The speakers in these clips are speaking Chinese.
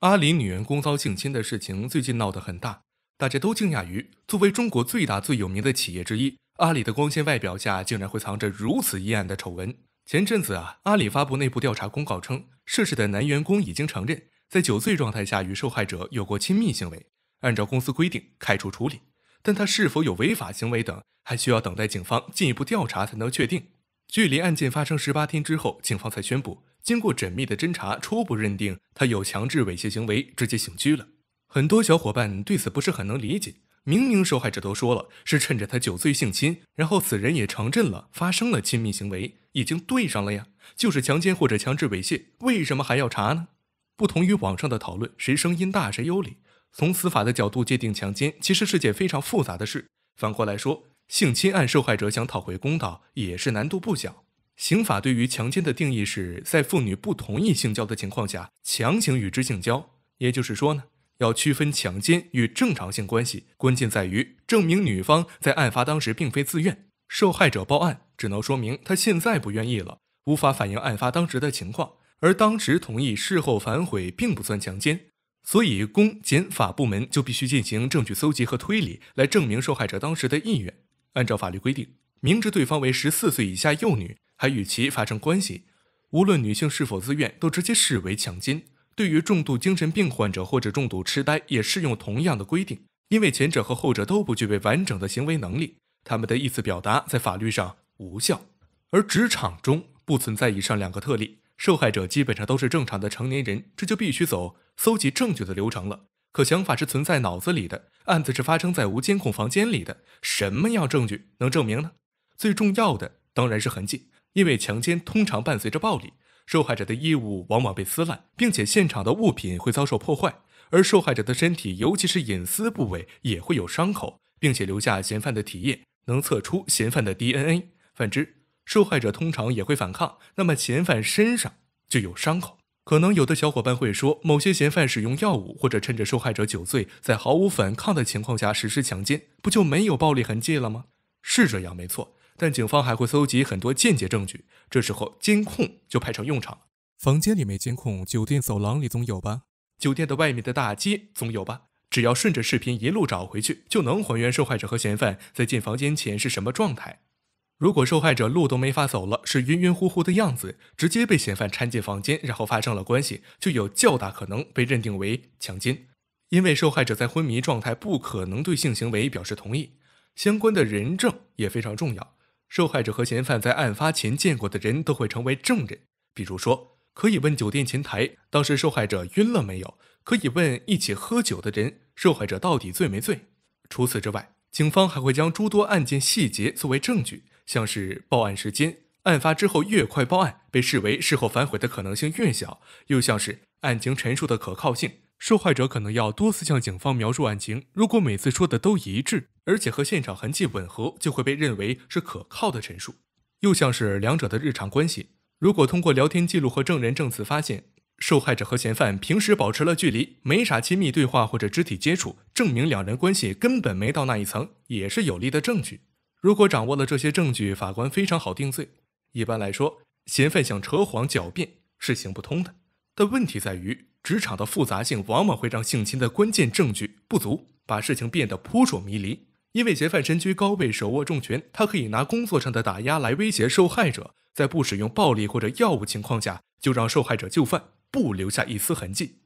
阿里女员工遭性侵的事情最近闹得很大，大家都惊讶于作为中国最大最有名的企业之一，阿里的光鲜外表下竟然会藏着如此阴暗的丑闻。前阵子啊，阿里发布内部调查公告称，涉事的男员工已经承认在酒醉状态下与受害者有过亲密行为，按照公司规定开除处理。但他是否有违法行为等，还需要等待警方进一步调查才能确定。距离案件发生十八天之后，警方才宣布。经过缜密的侦查，初步认定他有强制猥亵行为，直接刑拘了。很多小伙伴对此不是很能理解，明明受害者都说了是趁着他酒醉性侵，然后此人也承认了发生了亲密行为，已经对上了呀，就是强奸或者强制猥亵，为什么还要查呢？不同于网上的讨论，谁声音大谁有理。从司法的角度界定强奸其实是件非常复杂的事。反过来说，性侵案受害者想讨回公道也是难度不小。刑法对于强奸的定义是在妇女不同意性交的情况下，强行与之性交。也就是说呢，要区分强奸与正常性关系，关键在于证明女方在案发当时并非自愿。受害者报案只能说明她现在不愿意了，无法反映案发当时的情况。而当时同意，事后反悔并不算强奸。所以，公检法部门就必须进行证据搜集和推理，来证明受害者当时的意愿。按照法律规定，明知对方为十四岁以下幼女。还与其发生关系，无论女性是否自愿，都直接视为强奸。对于重度精神病患者或者重度痴呆，也适用同样的规定，因为前者和后者都不具备完整的行为能力，他们的意思表达在法律上无效。而职场中不存在以上两个特例，受害者基本上都是正常的成年人，这就必须走搜集证据的流程了。可想法是存在脑子里的，案子是发生在无监控房间里的，什么样证据能证明呢？最重要的当然是痕迹。因为强奸通常伴随着暴力，受害者的衣物往往被撕烂，并且现场的物品会遭受破坏，而受害者的身体，尤其是隐私部位，也会有伤口，并且留下嫌犯的体液，能测出嫌犯的 DNA。反之，受害者通常也会反抗，那么嫌犯身上就有伤口。可能有的小伙伴会说，某些嫌犯使用药物，或者趁着受害者酒醉，在毫无反抗的情况下实施强奸，不就没有暴力痕迹了吗？是这样，没错。但警方还会搜集很多间接证据，这时候监控就派上用场了。房间里没监控，酒店走廊里总有吧？酒店的外面的大街总有吧？只要顺着视频一路找回去，就能还原受害者和嫌犯在进房间前是什么状态。如果受害者路都没法走了，是晕晕乎乎的样子，直接被嫌犯搀进房间，然后发生了关系，就有较大可能被认定为强奸，因为受害者在昏迷状态，不可能对性行为表示同意。相关的人证也非常重要。受害者和嫌犯在案发前见过的人都会成为证人，比如说可以问酒店前台当时受害者晕了没有，可以问一起喝酒的人受害者到底醉没醉。除此之外，警方还会将诸多案件细节作为证据，像是报案时间，案发之后越快报案，被视为事后反悔的可能性越小，又像是案情陈述的可靠性。受害者可能要多次向警方描述案情，如果每次说的都一致，而且和现场痕迹吻合，就会被认为是可靠的陈述。又像是两者的日常关系，如果通过聊天记录和证人证词发现，受害者和嫌犯平时保持了距离，没啥亲密对话或者肢体接触，证明两人关系根本没到那一层，也是有力的证据。如果掌握了这些证据，法官非常好定罪。一般来说，嫌犯想扯谎狡辩是行不通的，但问题在于。职场的复杂性往往会让性侵的关键证据不足，把事情变得扑朔迷离。因为嫌犯身居高位，手握重权，他可以拿工作上的打压来威胁受害者，在不使用暴力或者药物情况下，就让受害者就范，不留下一丝痕迹。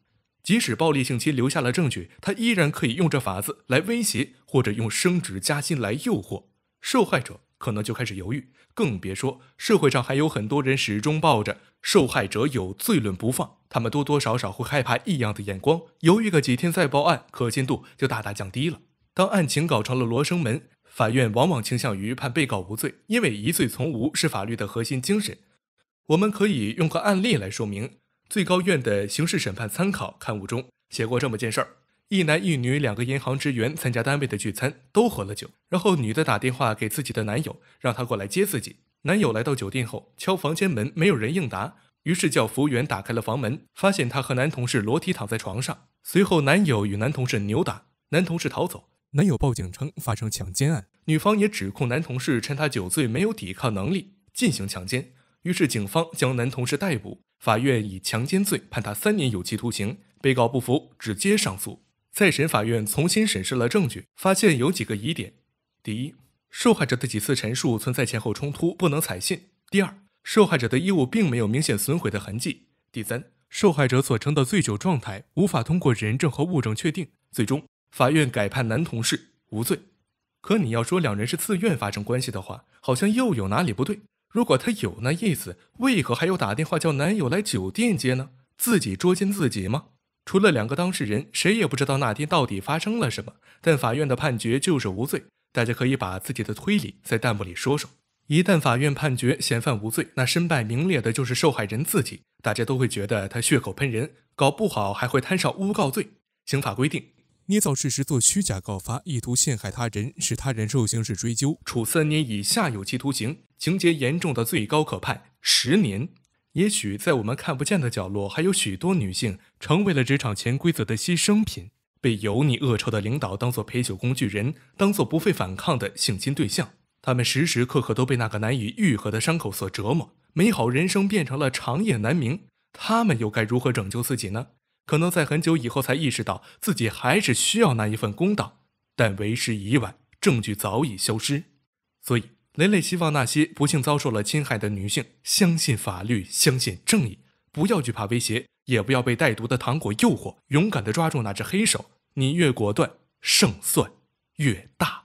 即使暴力性侵留下了证据，他依然可以用这法子来威胁，或者用升职加薪来诱惑受害者。可能就开始犹豫，更别说社会上还有很多人始终抱着“受害者有罪论”不放，他们多多少少会害怕异样的眼光，犹豫个几天再报案，可信度就大大降低了。当案情搞成了罗生门，法院往往倾向于判被告无罪，因为疑罪从无是法律的核心精神。我们可以用个案例来说明，《最高院的刑事审判参考》刊物中写过这么件事儿。一男一女两个银行职员参加单位的聚餐，都喝了酒。然后女的打电话给自己的男友，让他过来接自己。男友来到酒店后，敲房间门，没有人应答，于是叫服务员打开了房门，发现她和男同事裸体躺在床上。随后，男友与男同事扭打，男同事逃走。男友报警称发生强奸案，女方也指控男同事趁他酒醉没有抵抗能力进行强奸。于是警方将男同事逮捕，法院以强奸罪判他三年有期徒刑。被告不服，直接上诉。再审法院重新审视了证据，发现有几个疑点：第一，受害者的几次陈述存在前后冲突，不能采信；第二，受害者的衣物并没有明显损毁的痕迹；第三，受害者所称的醉酒状态无法通过人证和物证确定。最终，法院改判男同事无罪。可你要说两人是自愿发生关系的话，好像又有哪里不对？如果他有那意思，为何还要打电话叫男友来酒店接呢？自己捉奸自己吗？除了两个当事人，谁也不知道那天到底发生了什么。但法院的判决就是无罪。大家可以把自己的推理在弹幕里说说。一旦法院判决嫌犯无罪，那身败名裂的就是受害人自己。大家都会觉得他血口喷人，搞不好还会摊上诬告罪。刑法规定，捏造事实做虚假告发，意图陷害他人，使他人受刑事追究，处三年以下有期徒刑；情节严重的，最高可判十年。也许在我们看不见的角落，还有许多女性成为了职场潜规则的牺牲品，被油腻恶臭的领导当做陪酒工具人，当做不费反抗的性侵对象。她们时时刻刻都被那个难以愈合的伤口所折磨，美好人生变成了长夜难明。她们又该如何拯救自己呢？可能在很久以后才意识到自己还是需要那一份公道，但为时已晚，证据早已消失。所以。雷雷希望那些不幸遭受了侵害的女性相信法律，相信正义，不要惧怕威胁，也不要被带毒的糖果诱惑，勇敢地抓住那只黑手。你越果断，胜算越大。